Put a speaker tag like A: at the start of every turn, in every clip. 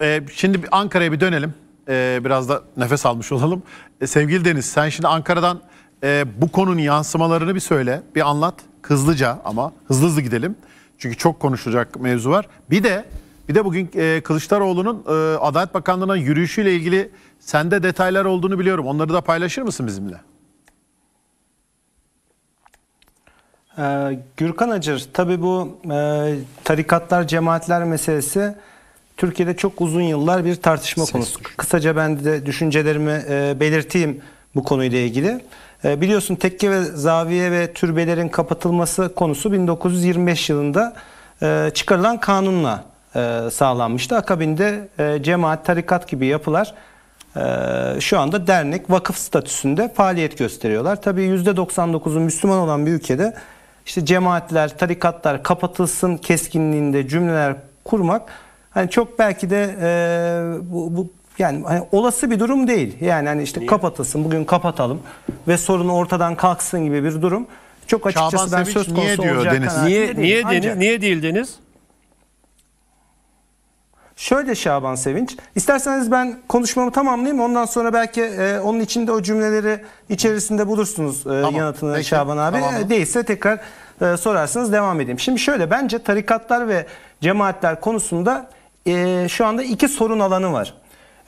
A: Ee, şimdi Ankara'ya bir dönelim. Ee, biraz da nefes almış olalım. Ee, sevgili Deniz sen şimdi Ankara'dan e, bu konunun yansımalarını bir söyle. Bir anlat hızlıca ama hızlı hızlı gidelim. Çünkü çok konuşulacak mevzu var. Bir de bir de bugün e, Kılıçdaroğlu'nun e, Adalet Bakanlığı'na yürüyüşüyle ilgili sende detaylar olduğunu biliyorum. Onları da paylaşır mısın bizimle?
B: Ee, Gürkan Acır, tabii bu e, tarikatlar, cemaatler meselesi Türkiye'de çok uzun yıllar bir tartışma Ses. konusu. Kısaca ben de düşüncelerimi e, belirteyim bu konuyla ilgili. E, biliyorsun tekke ve zaviye ve türbelerin kapatılması konusu 1925 yılında e, çıkarılan kanunla sağlanmıştı. Akabinde cemaat, tarikat gibi yapılar şu anda dernek, vakıf statüsünde faaliyet gösteriyorlar. Tabii %99'u Müslüman olan bir ülkede işte cemaatler, tarikatlar kapatılsın keskinliğinde cümleler kurmak hani çok belki de e, bu, bu yani hani olası bir durum değil. Yani hani işte Niye? kapatılsın bugün kapatalım ve sorun ortadan kalksın gibi bir durum. Çok açıkçası ben Sevinç söz konusu niye diyor Deniz? Niye değilim. niye Ancak- deniz, niye değil deniz? Şöyle Şaban Sevinç. İsterseniz ben konuşmamı tamamlayayım. Ondan sonra belki e, onun içinde o cümleleri içerisinde bulursunuz e, yanıtını peki. Şaban abi. Tamam. E, değilse tekrar e, sorarsınız devam edeyim. Şimdi şöyle bence tarikatlar ve cemaatler konusunda e, şu anda iki sorun alanı var.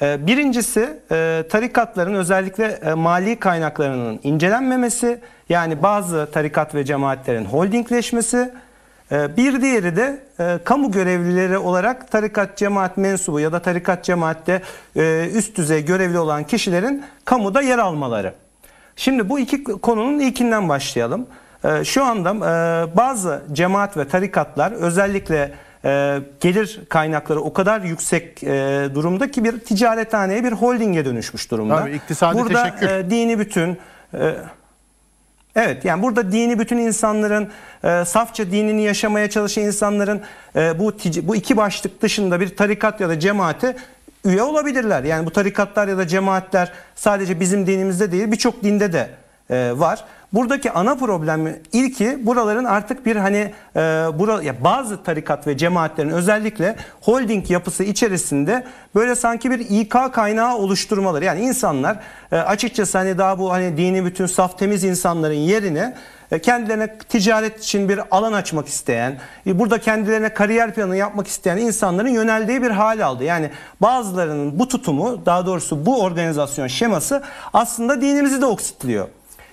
B: E, birincisi e, tarikatların özellikle e, mali kaynaklarının incelenmemesi yani bazı tarikat ve cemaatlerin holdingleşmesi. E, bir diğeri de e, kamu görevlileri olarak tarikat cemaat mensubu ya da tarikat cemaatte e, üst düzey görevli olan kişilerin kamuda yer almaları. Şimdi bu iki konunun ilkinden başlayalım. Şu anda e, bazı cemaat ve tarikatlar özellikle e, gelir kaynakları o kadar yüksek e, durumda ki bir ticarethaneye bir holdinge dönüşmüş durumda. Tabii iktisadi Burada teşekkür. E, dini bütün e, Evet yani burada dini bütün insanların e, safça dinini yaşamaya çalışan insanların e, bu bu iki başlık dışında bir tarikat ya da cemaati üye olabilirler. Yani bu tarikatlar ya da cemaatler sadece bizim dinimizde değil birçok dinde de e, var. Buradaki ana problem ilki buraların artık bir hani e, bura, ya bazı tarikat ve cemaatlerin özellikle holding yapısı içerisinde böyle sanki bir İK kaynağı oluşturmaları. Yani insanlar e, açıkçası hani daha bu hani dini bütün saf temiz insanların yerine e, kendilerine ticaret için bir alan açmak isteyen, e, burada kendilerine kariyer planı yapmak isteyen insanların yöneldiği bir hal aldı. Yani bazılarının bu tutumu, daha doğrusu bu organizasyon şeması aslında dinimizi de oksitliyor.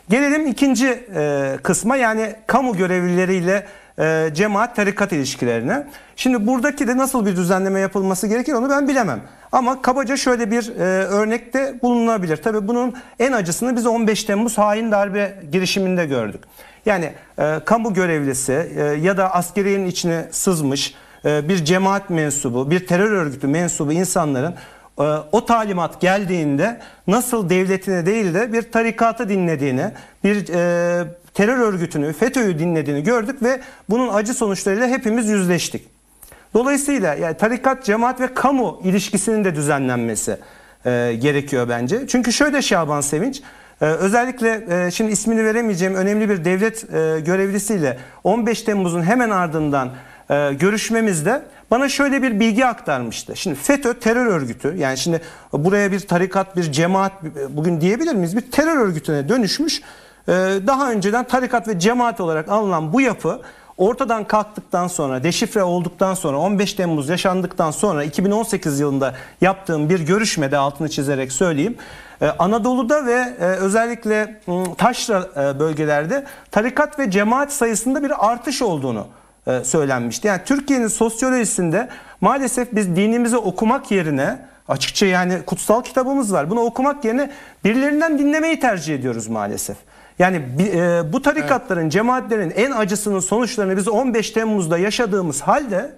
B: Gelelim ikinci e, kısma yani kamu görevlileriyle e, cemaat tarikat ilişkilerine. Şimdi buradaki de nasıl bir düzenleme yapılması gerekir onu ben bilemem. Ama kabaca şöyle bir e, örnekte bulunabilir. Tabi bunun en acısını biz 15 Temmuz hain darbe girişiminde gördük. Yani e, kamu görevlisi e, ya da askeriyenin içine sızmış e, bir cemaat mensubu, bir terör örgütü mensubu insanların ee, o talimat geldiğinde nasıl devletine değil de bir tarikatı dinlediğini, bir e, terör örgütünü, FETÖ'yü dinlediğini gördük ve bunun acı sonuçlarıyla hepimiz yüzleştik. Dolayısıyla yani tarikat, cemaat ve kamu ilişkisinin de düzenlenmesi e, gerekiyor bence. Çünkü şöyle Şaban Sevinç, ee, özellikle e, şimdi ismini veremeyeceğim önemli bir devlet e, görevlisiyle 15 Temmuz'un hemen ardından e, görüşmemizde bana şöyle bir bilgi aktarmıştı. Şimdi FETÖ terör örgütü yani şimdi buraya bir tarikat bir cemaat e, bugün diyebilir miyiz bir terör örgütüne dönüşmüş. E, daha önceden tarikat ve cemaat olarak alınan bu yapı ortadan kalktıktan sonra deşifre olduktan sonra 15 Temmuz yaşandıktan sonra 2018 yılında yaptığım bir görüşmede altını çizerek söyleyeyim. E, Anadolu'da ve e, özellikle taşra bölgelerde tarikat ve cemaat sayısında bir artış olduğunu e, söylenmişti. Yani Türkiye'nin sosyolojisinde maalesef biz dinimizi okumak yerine açıkça yani kutsal kitabımız var. Bunu okumak yerine birilerinden dinlemeyi tercih ediyoruz maalesef. Yani e, bu tarikatların, evet. cemaatlerin en acısının sonuçlarını biz 15 Temmuz'da yaşadığımız halde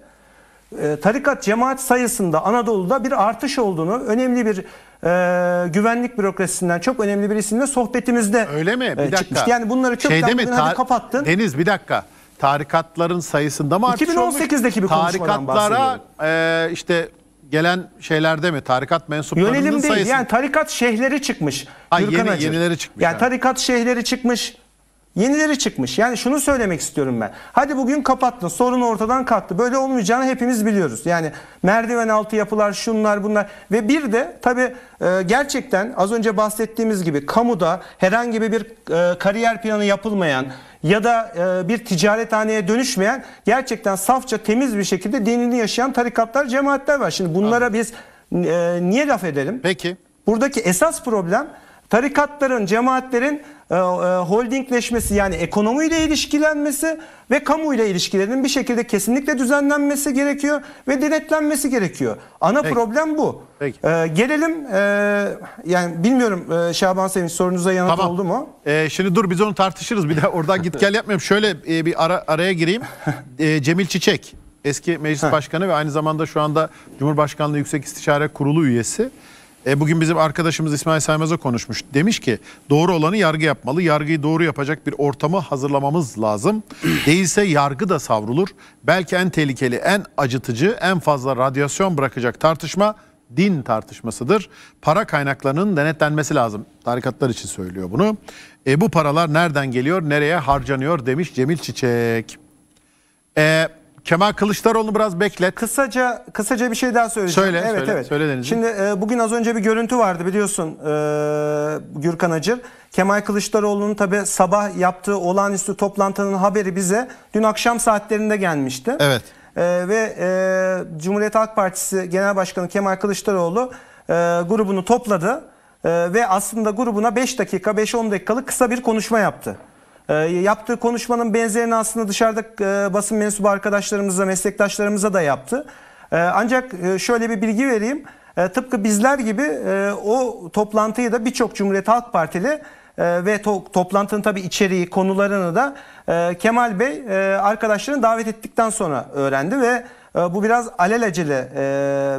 B: e, tarikat cemaat sayısında Anadolu'da bir artış olduğunu önemli bir e, güvenlik bürokrasisinden çok önemli birisiyle sohbetimizde
A: Öyle mi? Bir dakika. Çıkmıştı. Yani bunları çok Şeyde mi? Tar- kapattın. Deniz bir dakika tarikatların sayısında mı artış 2018'deki bir konuşmadan Tarikatlara e, işte gelen şeylerde mi tarikat mensuplarının Yönelim değil sayısı. yani tarikat şehirleri çıkmış. Ha, yeni, yenileri çıkmış. Yani ha.
B: tarikat şehirleri çıkmış. Yenileri çıkmış. Yani şunu söylemek istiyorum ben. Hadi bugün kapattın. Sorun ortadan kalktı. Böyle olmayacağını hepimiz biliyoruz. Yani merdiven altı yapılar, şunlar bunlar. Ve bir de tabii e, gerçekten az önce bahsettiğimiz gibi kamuda herhangi bir e, kariyer planı yapılmayan ya da e, bir ticarethaneye dönüşmeyen gerçekten safça temiz bir şekilde dinini yaşayan tarikatlar, cemaatler var. Şimdi bunlara Anladım. biz niye laf edelim? Peki. Buradaki esas problem tarikatların, cemaatlerin e, e, holdingleşmesi yani ekonomiyle ilişkilenmesi ve kamuyla ilişkilerinin bir şekilde kesinlikle düzenlenmesi gerekiyor ve denetlenmesi gerekiyor. Ana Peki. problem bu. Peki. Ee, gelelim e, yani bilmiyorum e, Şaban Sevinç sorunuza yanıt tamam. oldu
A: mu? Ee, şimdi dur biz onu tartışırız bir de oradan git gel yapmayayım. Şöyle e, bir ara, araya gireyim. E, Cemil Çiçek eski meclis başkanı ve aynı zamanda şu anda Cumhurbaşkanlığı Yüksek İstişare Kurulu üyesi. E, bugün bizim arkadaşımız İsmail Saymaz'a konuşmuş. Demiş ki doğru olanı yargı yapmalı. Yargıyı doğru yapacak bir ortamı hazırlamamız lazım. Değilse yargı da savrulur. Belki en tehlikeli, en acıtıcı, en fazla radyasyon bırakacak tartışma din tartışmasıdır. Para kaynaklarının denetlenmesi lazım. Tarikatlar için söylüyor bunu. E, bu paralar nereden geliyor, nereye harcanıyor demiş Cemil Çiçek. E, Kemal Kılıçdaroğlu biraz beklet. Kısaca kısaca bir şey daha söyleyeceğim. Söyle, evet, söyle, evet. söyle Denizim. Şimdi
B: e, bugün az önce bir görüntü vardı biliyorsun e, Gürkan Acır. Kemal Kılıçdaroğlu'nun tabi sabah yaptığı olağanüstü toplantının haberi bize dün akşam saatlerinde gelmişti. Evet. E, ve e, Cumhuriyet Halk Partisi Genel Başkanı Kemal Kılıçdaroğlu e, grubunu topladı. E, ve aslında grubuna 5 dakika 5-10 dakikalık kısa bir konuşma yaptı. Ee, yaptığı konuşmanın benzerini aslında dışarıda e, basın mensubu arkadaşlarımıza, meslektaşlarımıza da yaptı. Ee, ancak e, şöyle bir bilgi vereyim. Ee, tıpkı bizler gibi e, o toplantıyı da birçok Cumhuriyet Halk Partili ve to toplantının tabii içeriği, konularını da Kemal Bey e, arkadaşlarını davet ettikten sonra öğrendi ve bu biraz alelacele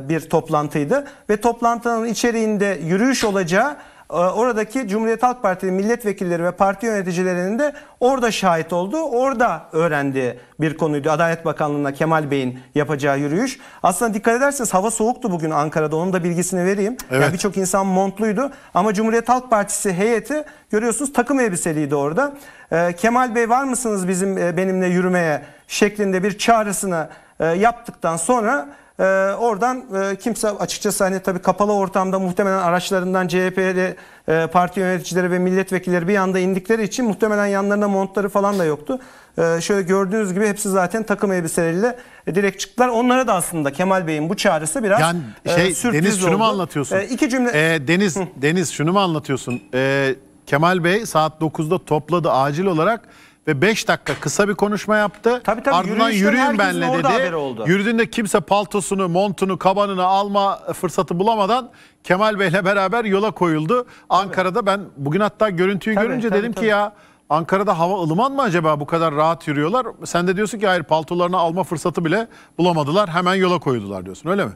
B: bir toplantıydı ve toplantının içeriğinde yürüyüş olacağı ee, oradaki Cumhuriyet Halk Partili milletvekilleri ve parti yöneticilerinin de orada şahit olduğu, orada öğrendiği bir konuydu. Adalet Bakanlığı'na Kemal Bey'in yapacağı yürüyüş. Aslında dikkat ederseniz hava soğuktu bugün Ankara'da. Onun da bilgisini vereyim. Evet. Yani Birçok insan montluydu ama Cumhuriyet Halk Partisi heyeti görüyorsunuz takım elbiseliydi orada. E, Kemal Bey var mısınız bizim e, benimle yürümeye şeklinde bir çağrısını e, yaptıktan sonra e, oradan e, kimse açıkçası hani tabii kapalı ortamda muhtemelen araçlarından CHP'li e, parti yöneticileri ve milletvekilleri bir anda indikleri için muhtemelen yanlarında montları falan da yoktu. E, şöyle gördüğünüz gibi hepsi zaten takım elbiseleriyle e, direkt çıktılar. Onlara da aslında Kemal Bey'in bu çağrısı biraz yani e, şey, e, sürpriz Deniz şunu oldu. mu anlatıyorsun? E, iki
A: cümle. E, Deniz Deniz şunu mu anlatıyorsun? E, Kemal Bey saat 9'da topladı acil olarak ve 5 dakika kısa bir konuşma yaptı. Tabii, tabii, Ardından yürüyün benle dedi. Oldu. Yürüdüğünde kimse paltosunu, montunu, kabanını alma fırsatı bulamadan Kemal Bey'le beraber yola koyuldu. Tabii. Ankara'da ben bugün hatta görüntüyü tabii, görünce tabii, dedim tabii. ki ya Ankara'da hava ılıman mı acaba bu kadar rahat yürüyorlar? Sen de diyorsun ki hayır paltolarını alma fırsatı bile bulamadılar. Hemen yola koydular diyorsun öyle mi?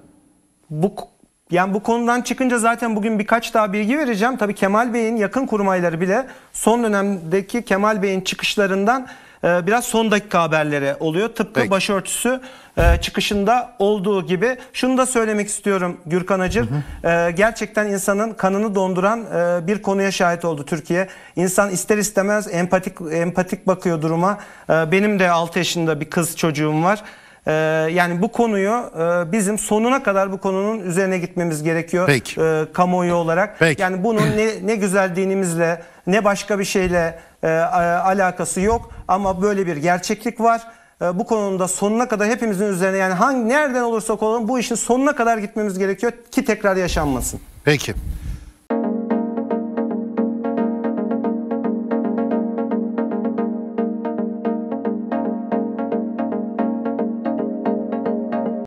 B: Bu yani bu konudan çıkınca zaten bugün birkaç daha bilgi vereceğim. Tabii Kemal Bey'in yakın kurmayları bile son dönemdeki Kemal Bey'in çıkışlarından e, biraz son dakika haberleri oluyor. Tıpkı Peki. başörtüsü e, çıkışında olduğu gibi. Şunu da söylemek istiyorum Gürkan Acır. Hı hı. E, gerçekten insanın kanını donduran bir konuya şahit oldu Türkiye. İnsan ister istemez empatik empatik bakıyor duruma. Benim de 6 yaşında bir kız çocuğum var. E, yani bu konuyu e, bizim sonuna kadar bu konunun üzerine gitmemiz gerekiyor. Peki. E, kamuoyu olarak. Peki. Yani bunun ne, ne güzel dinimizle ne başka bir şeyle e, alakası yok ama böyle bir gerçeklik var e, bu konuda sonuna kadar hepimizin üzerine yani hangi nereden olursak olalım bu işin sonuna kadar gitmemiz gerekiyor ki tekrar yaşanmasın.
A: Peki.